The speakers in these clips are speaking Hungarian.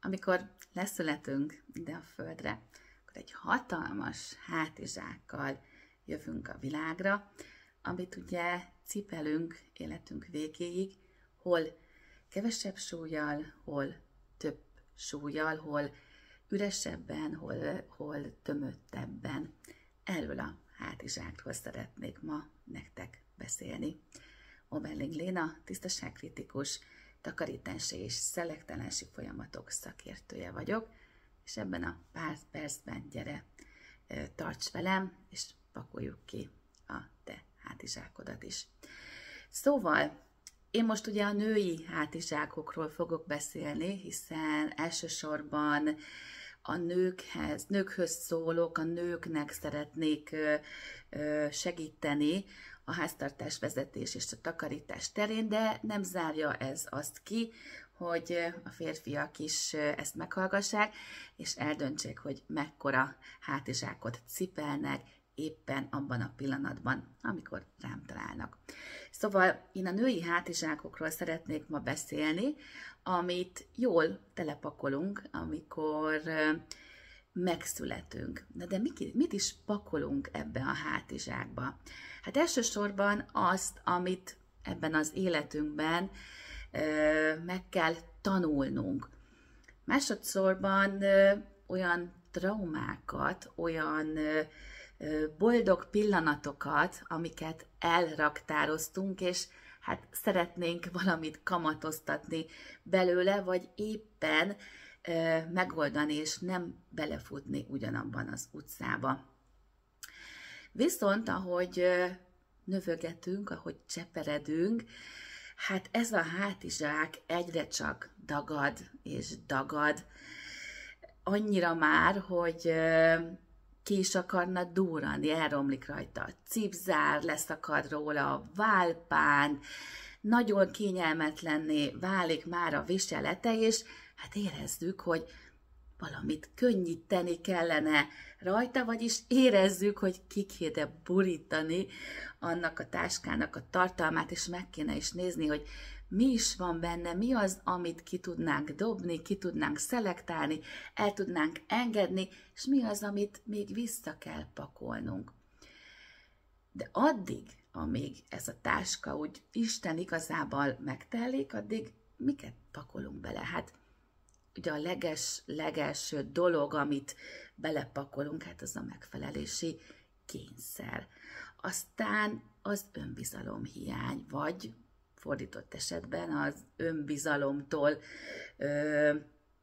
amikor leszületünk ide a földre, akkor egy hatalmas hátizsákkal jövünk a világra, amit ugye cipelünk életünk végéig, hol kevesebb súlyjal, hol több súlyjal, hol üresebben, hol, hol tömöttebben. Erről a hátizsákról szeretnék ma nektek beszélni. Omerling Léna, tisztaságkritikus, takarítási és szelektálási folyamatok szakértője vagyok, és ebben a pár percben gyere, tarts velem, és pakoljuk ki a te hátizsákodat is. Szóval, én most ugye a női hátizsákokról fogok beszélni, hiszen elsősorban a nőkhez, nőkhöz szólok, a nőknek szeretnék segíteni a háztartás vezetés és a takarítás terén, de nem zárja ez azt ki, hogy a férfiak is ezt meghallgassák, és eldöntsék, hogy mekkora hátizsákot cipelnek, éppen abban a pillanatban, amikor rám találnak. Szóval én a női hátizsákokról szeretnék ma beszélni, amit jól telepakolunk, amikor megszületünk. Na de mit, mit is pakolunk ebbe a hátizsákba? Hát elsősorban azt, amit ebben az életünkben ö, meg kell tanulnunk. Másodszorban ö, olyan traumákat, olyan ö, boldog pillanatokat, amiket elraktároztunk, és hát szeretnénk valamit kamatoztatni belőle, vagy éppen megoldani, és nem belefutni ugyanabban az utcába. Viszont, ahogy növögetünk, ahogy cseperedünk, hát ez a hátizsák egyre csak dagad és dagad. Annyira már, hogy ki is akarna dúrani, elromlik rajta a cipzár, leszakad róla a válpán, nagyon kényelmetlenné válik már a viselete, és Hát érezzük, hogy valamit könnyíteni kellene rajta, vagyis érezzük, hogy ki kéne borítani annak a táskának a tartalmát, és meg kéne is nézni, hogy mi is van benne, mi az, amit ki tudnánk dobni, ki tudnánk szelektálni, el tudnánk engedni, és mi az, amit még vissza kell pakolnunk. De addig, amíg ez a táska úgy Isten igazából megtelik, addig miket pakolunk bele? Hát ugye a leges, legelső dolog, amit belepakolunk, hát az a megfelelési kényszer. Aztán az önbizalom hiány, vagy fordított esetben az önbizalomtól ö,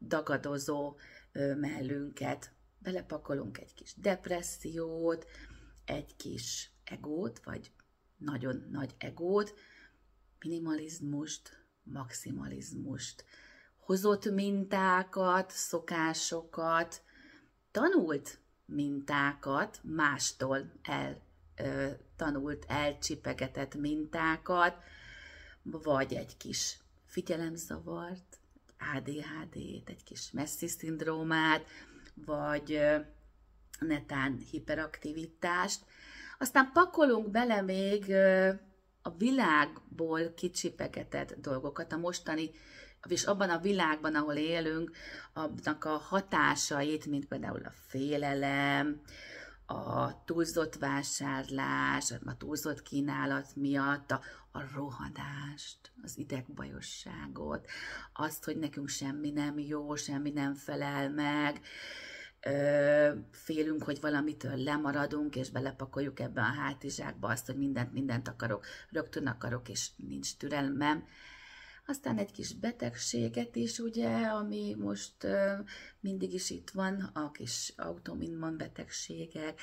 dagadozó ö, mellünket. Belepakolunk egy kis depressziót, egy kis egót, vagy nagyon nagy egót, minimalizmust, maximalizmust, hozott mintákat, szokásokat, tanult mintákat mástól el ö, tanult, elcsipegetett mintákat, vagy egy kis figyelemzavart, ADHD-t, egy kis messzi szindrómát, vagy ö, netán hiperaktivitást. Aztán pakolunk bele még ö, a világból kicsipegetett dolgokat, a mostani és abban a világban, ahol élünk, annak a hatásait, mint például a félelem, a túlzott vásárlás, a túlzott kínálat miatt, a, a rohadást, az idegbajosságot, azt, hogy nekünk semmi nem jó, semmi nem felel meg, ö, félünk, hogy valamitől lemaradunk, és belepakoljuk ebbe a hátizsákba azt, hogy mindent, mindent akarok, rögtön akarok, és nincs türelmem aztán egy kis betegséget is, ugye, ami most mindig is itt van, a kis autoimmun betegségek,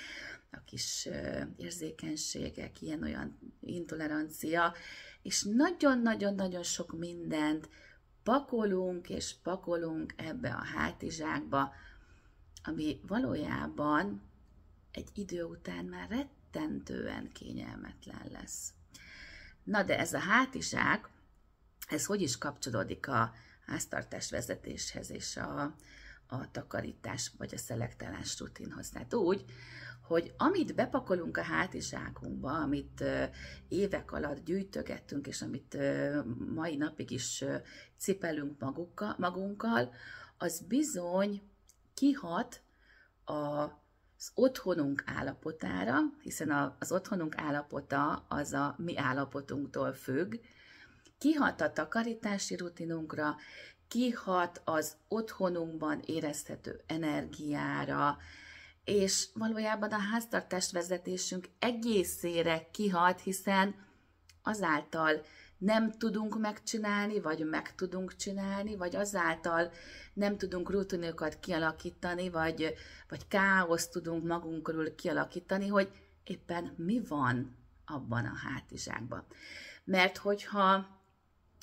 a kis érzékenységek, ilyen-olyan intolerancia, és nagyon-nagyon-nagyon sok mindent pakolunk és pakolunk ebbe a hátizsákba, ami valójában egy idő után már rettentően kényelmetlen lesz. Na de ez a hátizsák, ez hogy is kapcsolódik a háztartás vezetéshez és a, a takarítás vagy a szelektálás rutinhoz. Tehát úgy, hogy amit bepakolunk a hátizsákunkba, amit évek alatt gyűjtögettünk, és amit mai napig is cipelünk magunkkal, az bizony kihat a az otthonunk állapotára, hiszen az otthonunk állapota az a mi állapotunktól függ, kihat a takarítási rutinunkra, kihat az otthonunkban érezhető energiára, és valójában a háztartást vezetésünk egészére kihat, hiszen azáltal nem tudunk megcsinálni, vagy meg tudunk csinálni, vagy azáltal nem tudunk rutinokat kialakítani, vagy, vagy káoszt tudunk magunkról kialakítani, hogy éppen mi van abban a hátizsákban. Mert hogyha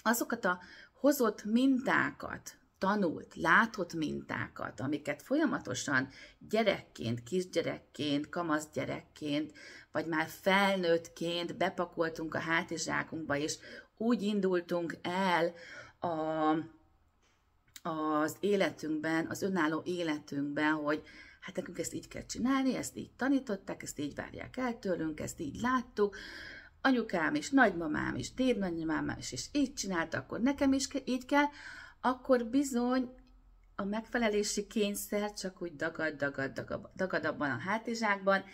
azokat a hozott mintákat, tanult, látott mintákat, amiket folyamatosan gyerekként, kisgyerekként, kamaszgyerekként, vagy már felnőttként bepakoltunk a hátizsákunkba, és úgy indultunk el a, az életünkben, az önálló életünkben, hogy hát nekünk ezt így kell csinálni, ezt így tanították, ezt így várják el tőlünk, ezt így láttuk, anyukám is, nagymamám is, dédnagymamám is, és így csinálta, akkor nekem is így kell, akkor bizony a megfelelési kényszer csak úgy dagad, dagad, dagad, dagad abban a hátizsákban,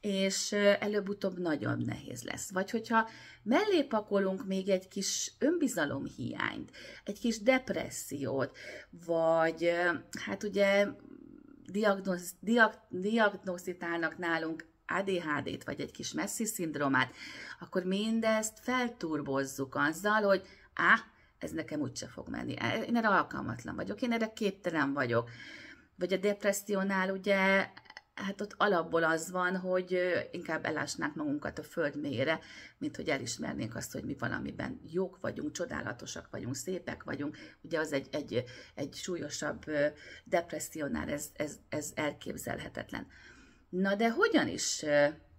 és előbb-utóbb nagyon nehéz lesz. Vagy hogyha mellé pakolunk még egy kis önbizalomhiányt, egy kis depressziót, vagy hát ugye diagnosz, diag, diagnosztitálnak nálunk ADHD-t, vagy egy kis messzi szindromát, akkor mindezt felturbozzuk azzal, hogy á, ez nekem úgyse fog menni, én erre alkalmatlan vagyok, én erre képtelen vagyok. Vagy a depressziónál ugye hát ott alapból az van, hogy inkább elásnák magunkat a föld mélyére, mint hogy elismernénk azt, hogy mi valamiben jók vagyunk, csodálatosak vagyunk, szépek vagyunk. Ugye az egy, egy, egy súlyosabb depressziónál ez, ez, ez elképzelhetetlen. Na de hogyan is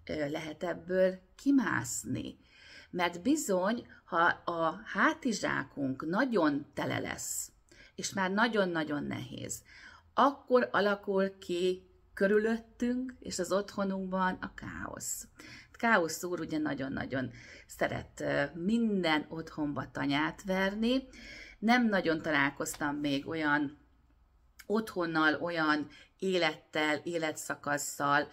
lehet ebből kimászni? Mert bizony, ha a hátizsákunk nagyon tele lesz, és már nagyon-nagyon nehéz, akkor alakul ki körülöttünk és az otthonunkban a káosz. Hát káosz úr ugye nagyon-nagyon szeret minden otthonba tanyát verni. Nem nagyon találkoztam még olyan otthonnal, olyan élettel, életszakasszal,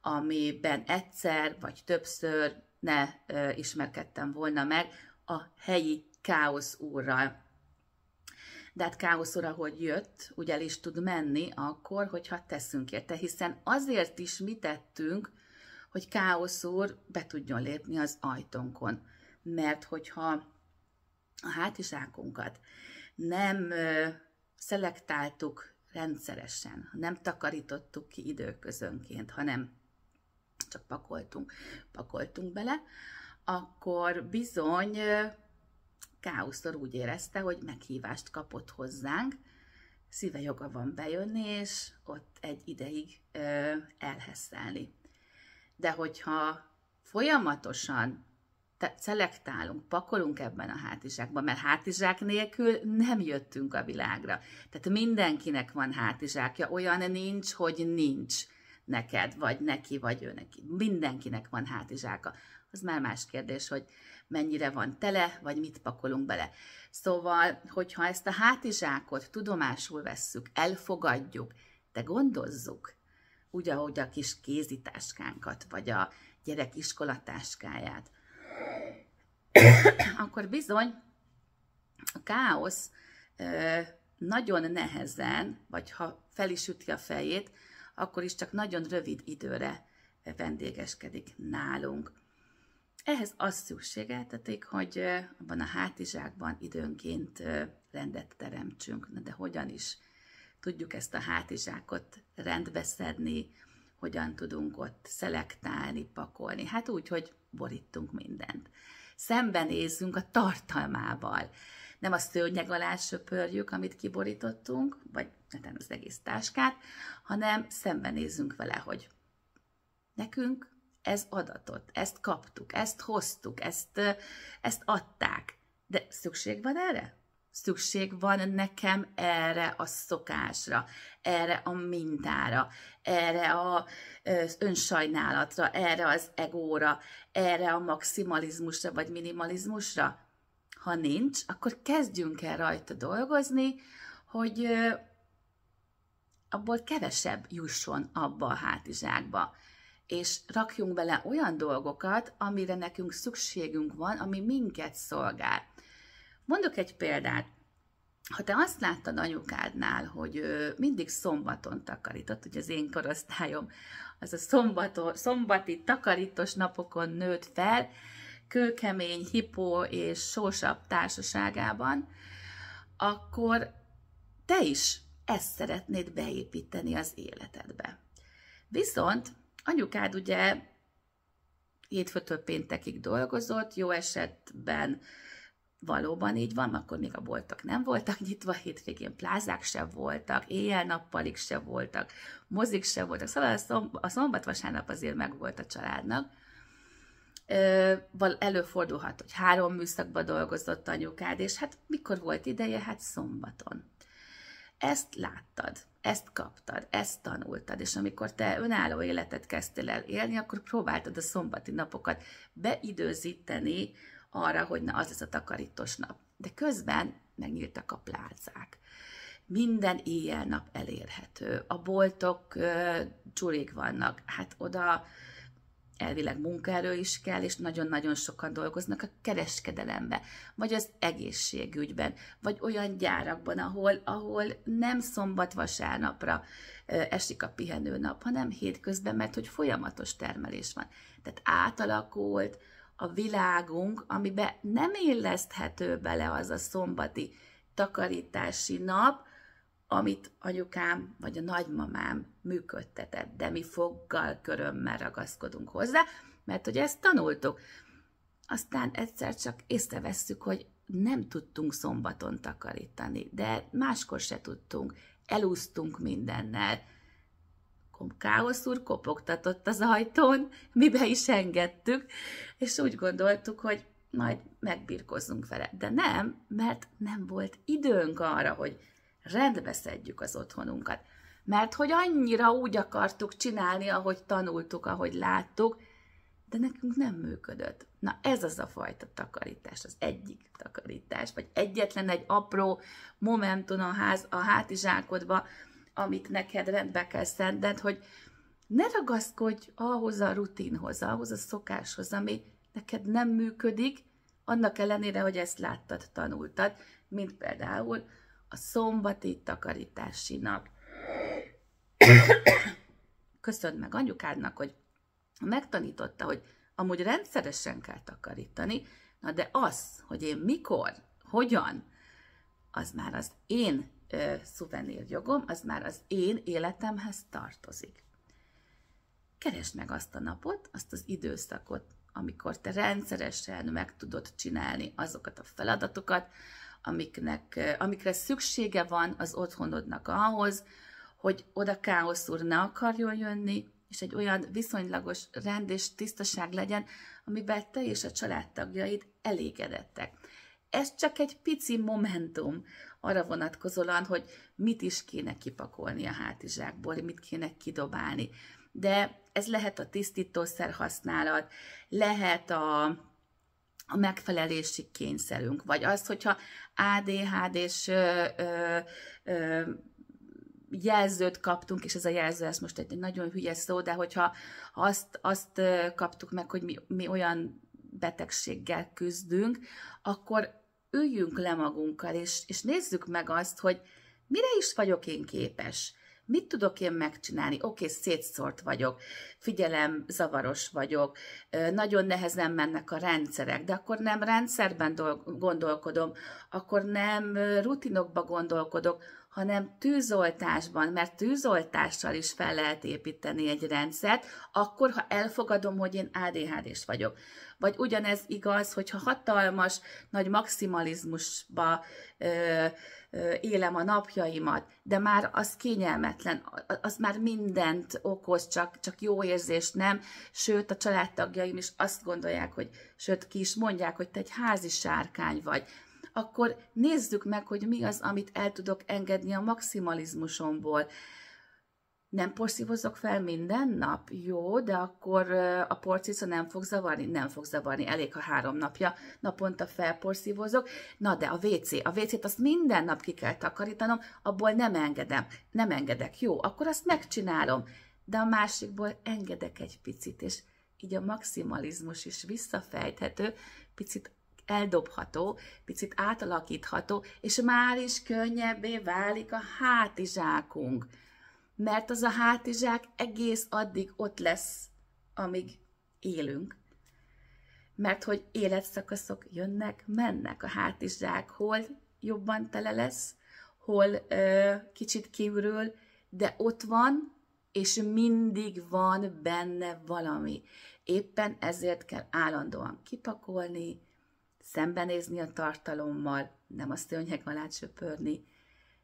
amiben egyszer vagy többször ne ö, ismerkedtem volna meg a helyi káosz úrral. De hát káosz úr, hogy jött, ugye el is tud menni akkor, hogyha teszünk érte, hiszen azért is mi tettünk, hogy káosz úr be tudjon lépni az ajtónkon. Mert hogyha a hátizsákunkat nem ö, szelektáltuk rendszeresen, ha nem takarítottuk ki időközönként, hanem csak pakoltunk, pakoltunk bele, akkor bizony káosztor úgy érezte, hogy meghívást kapott hozzánk, szíve joga van bejönni, és ott egy ideig elhesszelni. De hogyha folyamatosan te- szelektálunk, pakolunk ebben a hátizsákban, mert hátizsák nélkül nem jöttünk a világra. Tehát mindenkinek van hátizsákja, olyan nincs, hogy nincs neked, vagy neki, vagy ő neki. Mindenkinek van hátizsáka. Az már más kérdés, hogy mennyire van tele, vagy mit pakolunk bele. Szóval, hogyha ezt a hátizsákot tudomásul vesszük, elfogadjuk, de gondozzuk, úgy, ahogy a kis kézitáskánkat, vagy a gyerek iskolatáskáját, akkor bizony a káosz nagyon nehezen, vagy ha fel is üti a fejét, akkor is csak nagyon rövid időre vendégeskedik nálunk. Ehhez az szükségeltetik, hogy abban a hátizsákban időnként rendet teremtsünk. Na de hogyan is tudjuk ezt a hátizsákot rendbe szedni, hogyan tudunk ott szelektálni, pakolni. Hát úgy, hogy borítunk mindent. Szembenézzünk a tartalmával. Nem a szőnyeg alá söpörjük, amit kiborítottunk, vagy hát nem az egész táskát, hanem szembenézzünk vele, hogy nekünk ez adatot, ezt kaptuk, ezt hoztuk, ezt, ezt adták. De szükség van erre? szükség van nekem erre a szokásra, erre a mintára, erre a, az önsajnálatra, erre az egóra, erre a maximalizmusra vagy minimalizmusra? Ha nincs, akkor kezdjünk el rajta dolgozni, hogy abból kevesebb jusson abba a hátizsákba. És rakjunk bele olyan dolgokat, amire nekünk szükségünk van, ami minket szolgál Mondok egy példát. Ha te azt láttad anyukádnál, hogy mindig szombaton takarított, ugye az én korosztályom az a szombato, szombati takarítós napokon nőtt fel, kőkemény, hipó és sósabb társaságában, akkor te is ezt szeretnéd beépíteni az életedbe. Viszont anyukád ugye hétfőtől péntekig dolgozott, jó esetben valóban így van, akkor még a boltok nem voltak nyitva, hétvégén plázák se voltak, éjjel-nappalig se voltak, mozik se voltak, szóval a, szomb- a szombat-vasárnap azért megvolt a családnak. Előfordulhat, hogy három műszakban dolgozott anyukád, és hát mikor volt ideje? Hát szombaton. Ezt láttad, ezt kaptad, ezt tanultad, és amikor te önálló életet kezdtél el élni, akkor próbáltad a szombati napokat beidőzíteni, arra, hogy na, az lesz a takarítós nap. De közben megnyíltak a plázák. Minden éjjel-nap elérhető. A boltok uh, vannak. Hát oda elvileg munkaerő is kell, és nagyon-nagyon sokan dolgoznak a kereskedelembe, vagy az egészségügyben, vagy olyan gyárakban, ahol, ahol nem szombat-vasárnapra esik a pihenőnap, hanem hétközben, mert hogy folyamatos termelés van. Tehát átalakult, a világunk, amiben nem illeszthető bele az a szombati takarítási nap, amit anyukám vagy a nagymamám működtetett, de mi foggal körömmel ragaszkodunk hozzá, mert hogy ezt tanultuk. Aztán egyszer csak észrevesszük, hogy nem tudtunk szombaton takarítani, de máskor se tudtunk, elúsztunk mindennel, káosz úr kopogtatott az ajtón, mi be is engedtük, és úgy gondoltuk, hogy majd megbirkozzunk vele. De nem, mert nem volt időnk arra, hogy rendbe szedjük az otthonunkat. Mert hogy annyira úgy akartuk csinálni, ahogy tanultuk, ahogy láttuk, de nekünk nem működött. Na ez az a fajta takarítás, az egyik takarítás, vagy egyetlen egy apró momentum a ház, a hátizsákodba, amit neked rendbe kell szenned, hogy ne ragaszkodj ahhoz a rutinhoz, ahhoz a szokáshoz, ami neked nem működik, annak ellenére, hogy ezt láttad, tanultad, mint például a szombati takarítási nap. Köszönd meg anyukádnak, hogy megtanította, hogy amúgy rendszeresen kell takarítani, na de az, hogy én mikor, hogyan, az már az én ö, szuvenír jogom, az már az én életemhez tartozik. Keresd meg azt a napot, azt az időszakot, amikor te rendszeresen meg tudod csinálni azokat a feladatokat, amiknek, amikre szüksége van az otthonodnak ahhoz, hogy oda káosz úr ne akarjon jönni, és egy olyan viszonylagos rend és tisztaság legyen, amiben te és a családtagjaid elégedettek ez csak egy pici momentum arra vonatkozóan, hogy mit is kéne kipakolni a hátizsákból, mit kéne kidobálni. De ez lehet a tisztítószer használat, lehet a, a megfelelési kényszerünk, vagy az, hogyha ADHD-s jelzőt kaptunk, és ez a jelző, ez most egy nagyon hülye szó, de hogyha azt, azt kaptuk meg, hogy mi, mi olyan betegséggel küzdünk, akkor üljünk le magunkkal, és, és nézzük meg azt, hogy mire is vagyok én képes. Mit tudok én megcsinálni? Oké, okay, szétszórt vagyok, figyelem, zavaros vagyok, nagyon nehezen mennek a rendszerek, de akkor nem rendszerben gondolkodom, akkor nem rutinokba gondolkodok, hanem tűzoltásban, mert tűzoltással is fel lehet építeni egy rendszert, akkor, ha elfogadom, hogy én ADHD-s vagyok. Vagy ugyanez igaz, hogyha hatalmas, nagy maximalizmusba ö, ö, élem a napjaimat, de már az kényelmetlen, az már mindent okoz, csak, csak jó érzést nem, sőt a családtagjaim is azt gondolják, hogy, sőt ki is mondják, hogy te egy házi sárkány vagy, akkor nézzük meg, hogy mi az, amit el tudok engedni a maximalizmusomból. Nem porszívozok fel minden nap? Jó, de akkor a porcica nem fog zavarni? Nem fog zavarni, elég, a három napja naponta felporszívozok. Na de a WC, a WC-t azt minden nap ki kell takarítanom, abból nem engedem, nem engedek. Jó, akkor azt megcsinálom, de a másikból engedek egy picit, és így a maximalizmus is visszafejthető, picit eldobható, picit átalakítható, és már is könnyebbé válik a hátizsákunk. Mert az a hátizsák egész addig ott lesz, amíg élünk. Mert hogy életszakaszok jönnek, mennek a hátizsák, hol jobban tele lesz, hol ö, kicsit kívülről, de ott van, és mindig van benne valami. Éppen ezért kell állandóan kipakolni, szembenézni a tartalommal, nem a szőnyeg alá söpörni,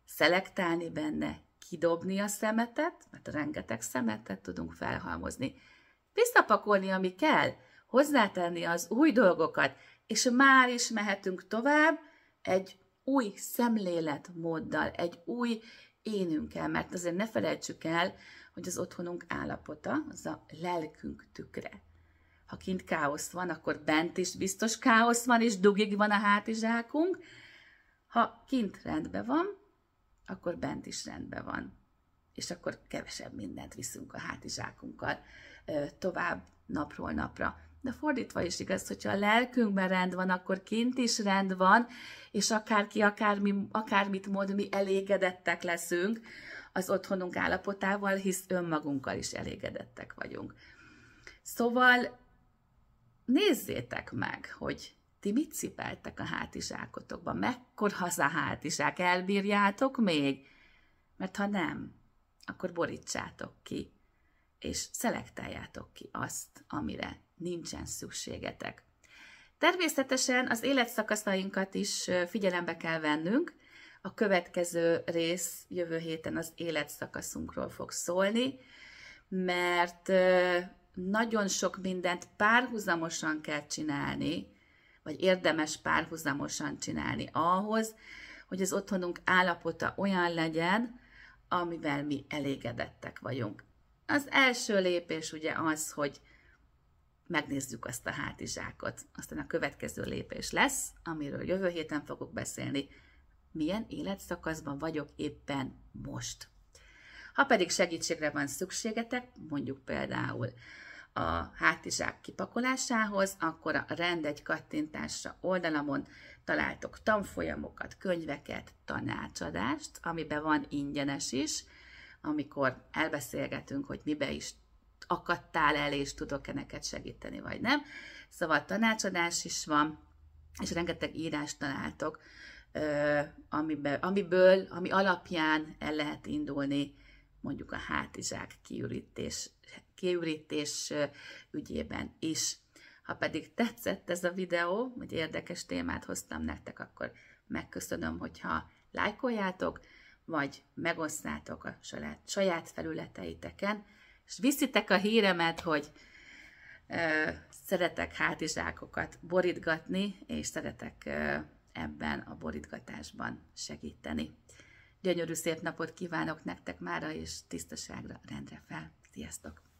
szelektálni benne, kidobni a szemetet, mert rengeteg szemetet tudunk felhalmozni, visszapakolni, ami kell, hozzátenni az új dolgokat, és már is mehetünk tovább egy új szemléletmóddal, egy új énünkkel, mert azért ne felejtsük el, hogy az otthonunk állapota az a lelkünk tükre ha kint káosz van, akkor bent is biztos káosz van, és dugig van a hátizsákunk. Ha kint rendben van, akkor bent is rendben van. És akkor kevesebb mindent viszünk a hátizsákunkkal tovább napról napra. De fordítva is igaz, hogyha a lelkünkben rend van, akkor kint is rend van, és akárki akármi, akármit mond, mi elégedettek leszünk az otthonunk állapotával, hisz önmagunkkal is elégedettek vagyunk. Szóval nézzétek meg, hogy ti mit cipeltek a hátizsákotokba, mekkor haza hátizsák, elbírjátok még? Mert ha nem, akkor borítsátok ki, és szelektáljátok ki azt, amire nincsen szükségetek. Természetesen az életszakaszainkat is figyelembe kell vennünk. A következő rész jövő héten az életszakaszunkról fog szólni, mert nagyon sok mindent párhuzamosan kell csinálni, vagy érdemes párhuzamosan csinálni ahhoz, hogy az otthonunk állapota olyan legyen, amivel mi elégedettek vagyunk. Az első lépés ugye az, hogy megnézzük azt a hátizsákot. Aztán a következő lépés lesz, amiről jövő héten fogok beszélni, milyen életszakaszban vagyok éppen most. Ha pedig segítségre van szükségetek, mondjuk például a hátizsák kipakolásához, akkor a rend egy kattintásra oldalamon találtok tanfolyamokat, könyveket, tanácsadást, amiben van ingyenes is, amikor elbeszélgetünk, hogy mibe is akadtál el, és tudok-e neked segíteni, vagy nem. Szóval tanácsadás is van, és rengeteg írást találtok, amiből, ami alapján el lehet indulni mondjuk a hátizsák kiürítés, kiürítés ügyében is. Ha pedig tetszett ez a videó, vagy érdekes témát hoztam nektek, akkor megköszönöm, hogyha lájkoljátok, vagy megosztátok a saját, saját felületeiteken, és viszitek a híremet, hogy ö, szeretek hátizsákokat borítgatni, és szeretek ö, ebben a borítgatásban segíteni. Gyönyörű szép napot kívánok nektek mára, és tisztaságra, rendre fel. Sziasztok!